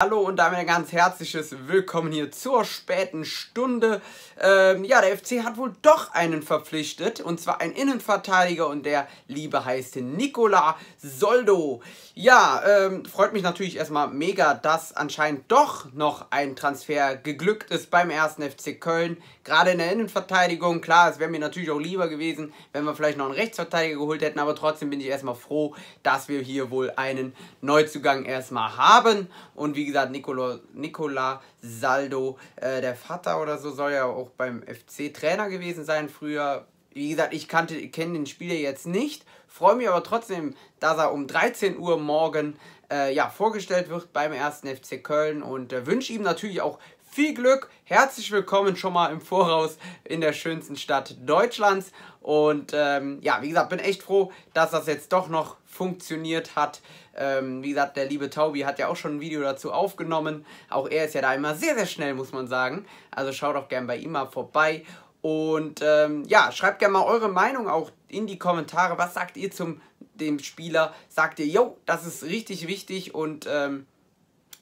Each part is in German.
Hallo und damit ein ganz herzliches Willkommen hier zur späten Stunde. Ähm, ja, der FC hat wohl doch einen verpflichtet und zwar einen Innenverteidiger und der Liebe heißt Nicola Soldo. Ja, ähm, freut mich natürlich erstmal mega, dass anscheinend doch noch ein Transfer geglückt ist beim ersten FC Köln. Gerade in der Innenverteidigung, klar, es wäre mir natürlich auch lieber gewesen, wenn wir vielleicht noch einen Rechtsverteidiger geholt hätten, aber trotzdem bin ich erstmal froh, dass wir hier wohl einen Neuzugang erstmal haben und wie gesagt, Nicolo, Nicola Saldo, äh, der Vater oder so, soll ja auch beim FC Trainer gewesen sein früher. Wie gesagt, ich kenne den Spieler jetzt nicht, freue mich aber trotzdem, dass er um 13 Uhr morgen äh, ja, vorgestellt wird beim ersten FC Köln und äh, wünsche ihm natürlich auch viel Glück. Herzlich willkommen schon mal im Voraus in der schönsten Stadt Deutschlands und ähm, ja, wie gesagt, bin echt froh, dass das jetzt doch noch funktioniert hat. Ähm, wie gesagt, der liebe Taubi hat ja auch schon ein Video dazu aufgenommen. Auch er ist ja da immer sehr, sehr schnell, muss man sagen. Also schaut doch gerne bei ihm mal vorbei. Und ähm, ja, schreibt gerne mal eure Meinung auch in die Kommentare. Was sagt ihr zum dem Spieler? Sagt ihr, yo, das ist richtig wichtig und ähm,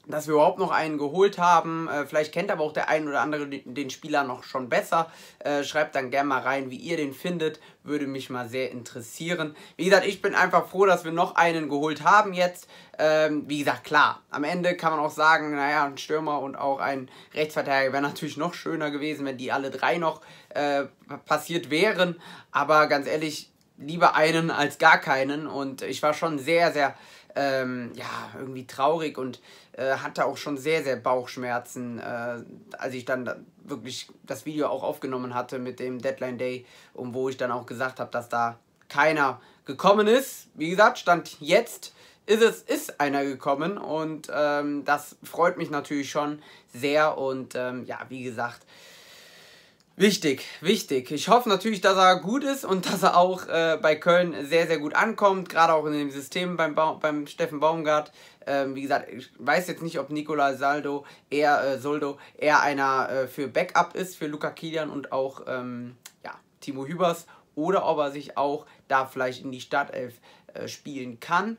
dass wir überhaupt noch einen geholt haben. Äh, vielleicht kennt aber auch der ein oder andere den, den Spieler noch schon besser. Äh, schreibt dann gerne mal rein, wie ihr den findet. Würde mich mal sehr interessieren. Wie gesagt, ich bin einfach froh, dass wir noch einen geholt haben jetzt. Ähm, wie gesagt, klar, am Ende kann man auch sagen, naja, ein Stürmer und auch ein Rechtsverteidiger wäre natürlich noch schöner gewesen, wenn die alle drei noch äh, passiert wären. Aber ganz ehrlich, lieber einen als gar keinen. Und ich war schon sehr, sehr, ähm, ja, irgendwie traurig und äh, hatte auch schon sehr, sehr Bauchschmerzen, äh, als ich dann da wirklich das Video auch aufgenommen hatte mit dem Deadline Day und wo ich dann auch gesagt habe, dass da keiner gekommen ist. Wie gesagt, stand jetzt ist es ist einer gekommen und ähm, das freut mich natürlich schon sehr und ähm, ja, wie gesagt, Wichtig, wichtig. Ich hoffe natürlich, dass er gut ist und dass er auch äh, bei Köln sehr, sehr gut ankommt, gerade auch in dem System beim, ba beim Steffen Baumgart. Ähm, wie gesagt, ich weiß jetzt nicht, ob Nicola Saldo eher, äh, Soldo eher einer äh, für Backup ist, für Luca Kilian und auch ähm, ja, Timo Hübers oder ob er sich auch da vielleicht in die Startelf äh, spielen kann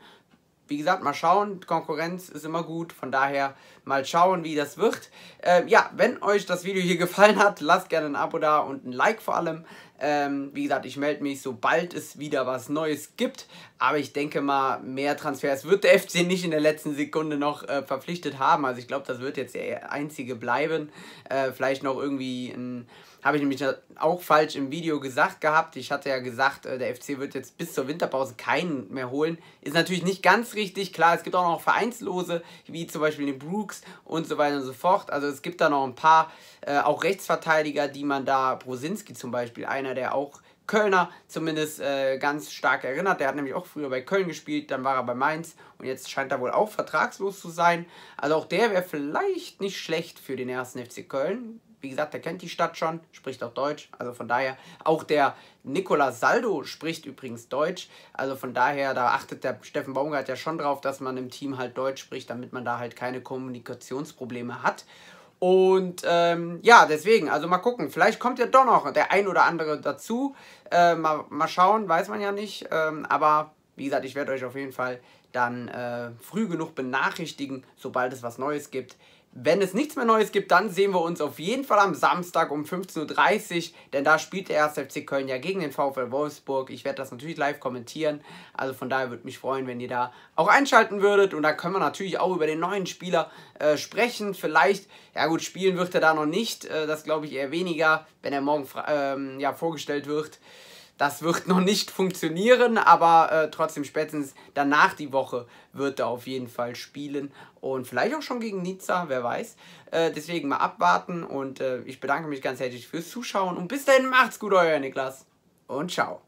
wie gesagt, mal schauen. Konkurrenz ist immer gut. Von daher mal schauen, wie das wird. Ähm, ja, wenn euch das Video hier gefallen hat, lasst gerne ein Abo da und ein Like vor allem. Ähm, wie gesagt, ich melde mich, sobald es wieder was Neues gibt. Aber ich denke mal, mehr Transfers wird der FC nicht in der letzten Sekunde noch äh, verpflichtet haben. Also ich glaube, das wird jetzt der einzige bleiben. Äh, vielleicht noch irgendwie ein habe ich nämlich auch falsch im Video gesagt gehabt. Ich hatte ja gesagt, äh, der FC wird jetzt bis zur Winterpause keinen mehr holen. Ist natürlich nicht ganz richtig. Klar, es gibt auch noch Vereinslose, wie zum Beispiel den Brooks und so weiter und so fort. Also es gibt da noch ein paar, äh, auch Rechtsverteidiger, die man da, Brosinski zum Beispiel, einer einer, der auch Kölner zumindest äh, ganz stark erinnert. Der hat nämlich auch früher bei Köln gespielt, dann war er bei Mainz und jetzt scheint er wohl auch vertragslos zu sein. Also auch der wäre vielleicht nicht schlecht für den ersten FC Köln. Wie gesagt, der kennt die Stadt schon, spricht auch Deutsch. Also von daher, auch der Nicola Saldo spricht übrigens Deutsch. Also von daher, da achtet der Steffen Baumgart ja schon drauf, dass man im Team halt Deutsch spricht, damit man da halt keine Kommunikationsprobleme hat. Und ähm, ja, deswegen, also mal gucken, vielleicht kommt ja doch noch der ein oder andere dazu. Äh, mal, mal schauen, weiß man ja nicht. Ähm, aber wie gesagt, ich werde euch auf jeden Fall dann äh, früh genug benachrichtigen, sobald es was Neues gibt. Wenn es nichts mehr Neues gibt, dann sehen wir uns auf jeden Fall am Samstag um 15.30 Uhr, denn da spielt der 1. FC Köln ja gegen den VfL Wolfsburg. Ich werde das natürlich live kommentieren, also von daher würde mich freuen, wenn ihr da auch einschalten würdet und da können wir natürlich auch über den neuen Spieler äh, sprechen. Vielleicht, ja gut, spielen wird er da noch nicht, äh, das glaube ich eher weniger, wenn er morgen ähm, ja, vorgestellt wird. Das wird noch nicht funktionieren, aber äh, trotzdem spätestens danach die Woche wird er auf jeden Fall spielen und vielleicht auch schon gegen Nizza, wer weiß. Äh, deswegen mal abwarten und äh, ich bedanke mich ganz herzlich fürs Zuschauen und bis dahin macht's gut, euer Niklas und ciao.